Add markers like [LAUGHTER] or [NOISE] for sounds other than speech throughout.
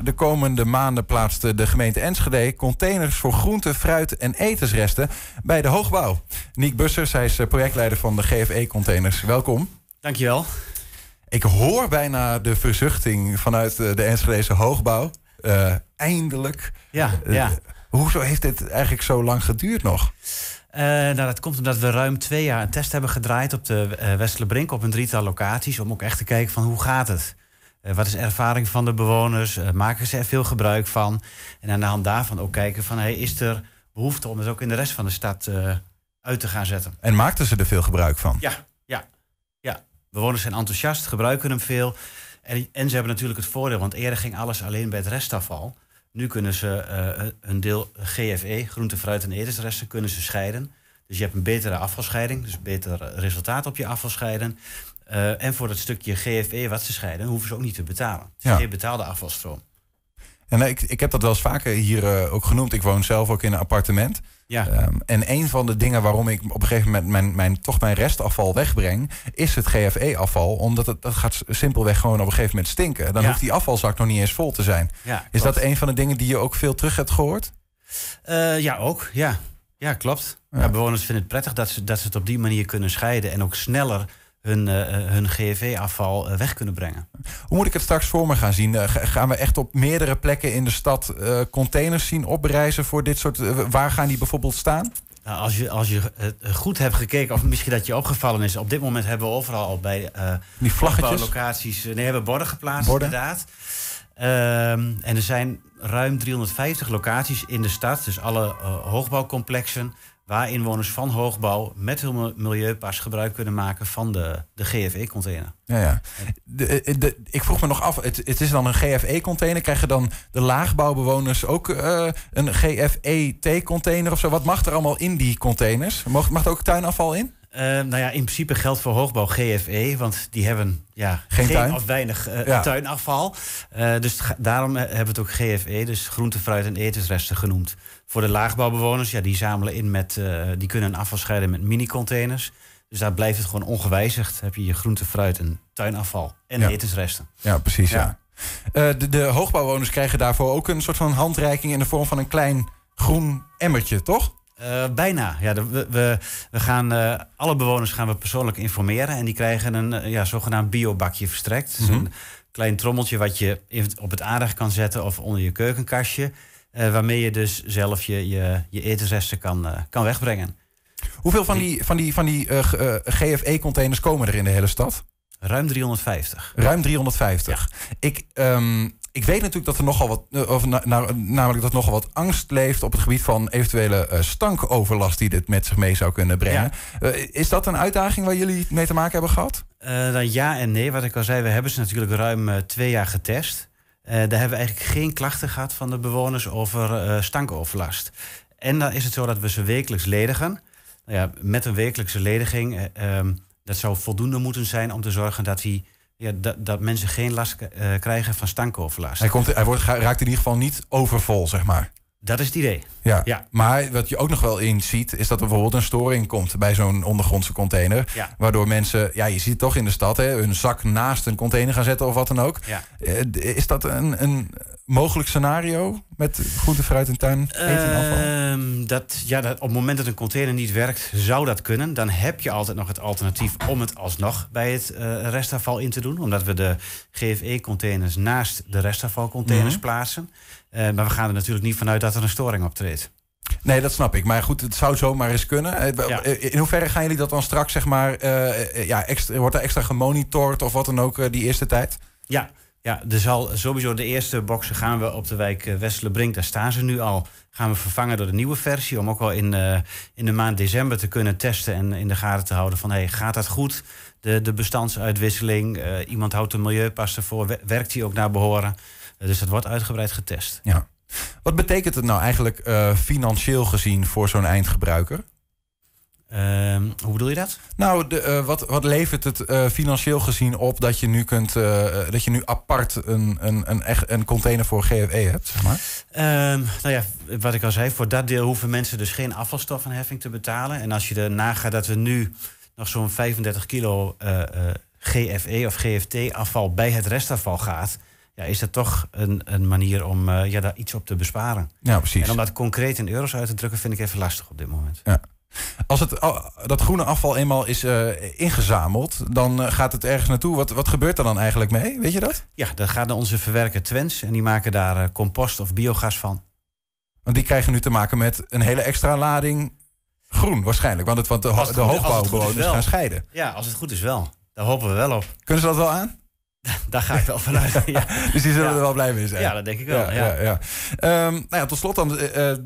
De komende maanden plaatste de gemeente Enschede containers voor groente, fruit en etensresten bij de hoogbouw. Niek Bussers, zij is eh, projectleider van de GFE Containers. Welkom. Dankjewel. Ik hoor bijna de verzuchting vanuit eh, de Enschedese hoogbouw. Eh, eindelijk. Ja, hoezo heeft dit eigenlijk zo lang geduurd nog? nou, dat komt omdat we ruim twee jaar een test hebben gedraaid op de uh, Brink op een drietal locaties. Om ook echt te kijken van hoe gaat het. Eh, wat is de ervaring van de bewoners? Eh, maken ze er veel gebruik van? En aan de hand daarvan ook kijken van hey, is er behoefte om het dus ook in de rest van de stad eh, uit te gaan zetten. En maakten ze er veel gebruik van? Ja, ja, ja. Bewoners zijn enthousiast, gebruiken hem veel. En, en ze hebben natuurlijk het voordeel, want eerder ging alles alleen bij het restafval. Nu kunnen ze hun deel GFE, groente, fruit en etensresten, kunnen ze scheiden. Dus je hebt een betere afvalscheiding, dus beter resultaat op je afvalscheiden. Uh, en voor dat stukje GFE wat ze scheiden, hoeven ze ook niet te betalen. Je ja. betaalde afvalstroom. En eh, ik, ik heb dat wel eens vaker hier eh, ook genoemd. Ik woon zelf ook in een appartement. Ja. Ehm, en een van de dingen waarom ik op een gegeven moment mijn, mijn, toch mijn restafval wegbreng, is het GFE-afval. Omdat het dat gaat simpelweg gewoon op een gegeven moment stinken. Dan hoeft die afvalzak nog niet eens vol te zijn. Ja, is dat een van de dingen die je ook veel terug hebt gehoord? ja, ook. Ja, ja, klopt. Ja. bewoners vinden het prettig dat ze, dat ze het op die manier kunnen scheiden en ook sneller hun, uh, hun GFV-afval eh, weg kunnen brengen. Hoe moet ik het straks voor me gaan zien? gaan we echt op meerdere plekken in de stad containers zien oprijzen voor dit soort. waar gaan die bijvoorbeeld staan? Nou, als je, als je goed hebt gekeken, of misschien dat je opgevallen is. Op dit moment hebben we overal al bij die vlaggetjes. locaties. Nee, hebben borden geplaatst, inderdaad. Ehm, en er zijn ruim 350 locaties in de stad, dus alle eh, hoogbouwcomplexen, waar inwoners van hoogbouw met hun milieupas gebruik kunnen maken van de, de GFE-container. Ja, ja. Eh, ik vroeg me nog af, het, is dan een GFE-container. Krijgen dan de laagbouwbewoners ook eh, een GFE-T-container of zo? Wat mag er allemaal in die containers? Mag, mag er ook tuinafval in? Ehm, nou ja, in principe geldt voor hoogbouw GFE, want die hebben ja, geen, tuin. of weinig eh, tuinafval. Eh, dus daarom eh, hebben we het ook GFE, dus groente, fruit en etensresten genoemd. Voor de laagbouwbewoners, ja, die zamelen in met, die kunnen afval scheiden met mini-containers. Dus daar blijft het gewoon ongewijzigd. Heb je je groente, fruit en tuinafval en etensresten. Ja, precies. Ja. de, de hoogbouwwoners krijgen daarvoor ook een soort van handreiking in de vorm van een klein groen emmertje, toch? Eh, bijna. Ja, de, we, we gaan, eh, alle bewoners gaan we persoonlijk informeren. En die krijgen een eh, ja, zogenaamd biobakje verstrekt. Dus een mhm. klein trommeltje wat je op het aanrecht kan zetten of onder je keukenkastje. waarmee je dus zelf je, je, je etensresten kan, kan wegbrengen. Hoeveel van die, van die, van die GFE-containers komen er in de hele stad? Ruim 350. Ruim 350. Ik, ehm, ik weet natuurlijk dat er nogal wat, eh, of namelijk dat nogal wat angst leeft op het gebied van eventuele eh, stankoverlast die dit met zich mee zou kunnen brengen. Eh, is dat een uitdaging waar jullie mee te maken hebben gehad? Uh, ja en nee. Wat ik al zei, we hebben ze natuurlijk ruim twee jaar getest. daar hebben we eigenlijk geen klachten gehad van de bewoners over stankoverlast. En dan is het zo dat we ze wekelijks ledigen. Nou ja, met een wekelijkse lediging, ehm, dat zou voldoende moeten zijn om te zorgen dat die ja, dat, dat mensen geen last eh, krijgen van stankoverlast. Hij, komt, hij wordt, raakt in ieder geval niet overvol, zeg maar. Dat is het idee. Ja. ja. Maar wat je ook nog wel in ziet, is dat er bijvoorbeeld een storing komt bij zo'n ondergrondse container. Ja. Waardoor mensen, ja, je ziet toch in de stad, hè, hun zak naast een container gaan zetten of wat dan ook. Ja. Eh, is dat een, een mogelijk scenario met groente, fruit en tuin, ehm, dat, ja, dat, op het moment dat een container niet werkt, zou dat kunnen. Dan heb je altijd nog het alternatief om het alsnog bij het uh, restafval in te doen. Omdat we de GFE-containers naast de restafvalcontainers mm -hmm. plaatsen. Eh, maar we gaan er natuurlijk niet vanuit dat er een storing optreedt. Nee, dat snap ik. Maar goed, het zou zomaar eens kunnen. Eh, in hoeverre gaan jullie dat dan straks, zeg maar, ja, extra, wordt er extra gemonitord of wat dan ook die eerste tijd? Ja, ja, er zal sowieso de eerste boxen gaan we op de wijk eh, Westelenbrink. Daar staan ze nu al. Gaan we vervangen door de nieuwe versie. Om ook al in, eh, in de maand december te kunnen testen en in de gaten te houden van hey, gaat dat goed? De, de bestandsuitwisseling. Eh, iemand houdt de milieupas ervoor. Werkt die ook naar behoren? dus dat wordt uitgebreid getest. Ja. Wat betekent het nou eigenlijk financieel gezien voor zo'n eindgebruiker? Ehm, hoe bedoel je dat? Nou, de, eh, wat, wat levert het eh, financieel gezien op dat je nu kunt eh, dat je nu apart een, een, een, echt, een container voor GFE hebt? Zeg maar? Ehm, nou ja, wat ik al zei, voor dat deel hoeven mensen dus geen afvalstoffenheffing te betalen. En als je er nagaat dat we nu nog zo'n 35 kilo GFE of GFT afval bij het restafval gaat. Ja, is dat toch een, een manier om ja, daar iets op te besparen? Ja, precies. En om dat concreet in euro's uit te drukken, vind ik even lastig op dit moment. Ja. Als het, oh, dat groene afval eenmaal is eh, ingezameld, dan eh, gaat het ergens naartoe. Wat, wat gebeurt er dan eigenlijk mee? Weet je dat? Ja, dat gaat naar onze verwerker Twens en die maken daar eh, compost of biogas van. Want die krijgen nu te maken met een hele extra lading groen waarschijnlijk. Want, het, want de, de hoogbouwbewoners gaan scheiden. Ja, als het goed is wel. Daar hopen we wel op. Kunnen ze dat wel aan? [LAUGHS] Daar ga ik wel vanuit. ja. [LAUGHS] Dus die zullen er wel blij mee zijn. Ja, dat denk ik wel. Ja, ja. Ehm, nou ja, tot slot dan. Eh, eh,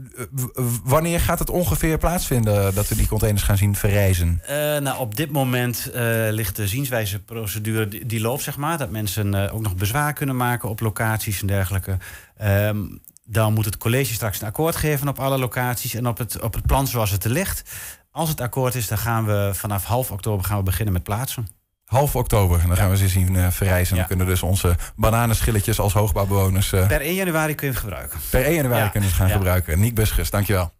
wanneer gaat het ongeveer plaatsvinden eh, dat we die containers gaan zien verrijzen? nou, op dit moment ligt de zienswijzeprocedure die, die loopt, zeg maar. Dat mensen ook nog bezwaar kunnen maken op locaties en dergelijke. Ehm, dan moet het college straks een akkoord geven op alle locaties en op het, op het plan zoals het er ligt. Als het akkoord is, dan gaan we vanaf half oktober gaan we beginnen met plaatsen. Half oktober. En dan gaan we ze zien uh, verrijzen. En dan kunnen dus onze bananenschilletjes als hoogbouwbewoners... Eh, per 1 januari kunnen je gebruiken. Per 1 januari kunnen ze gaan gebruiken. Niek Buskes, dankjewel.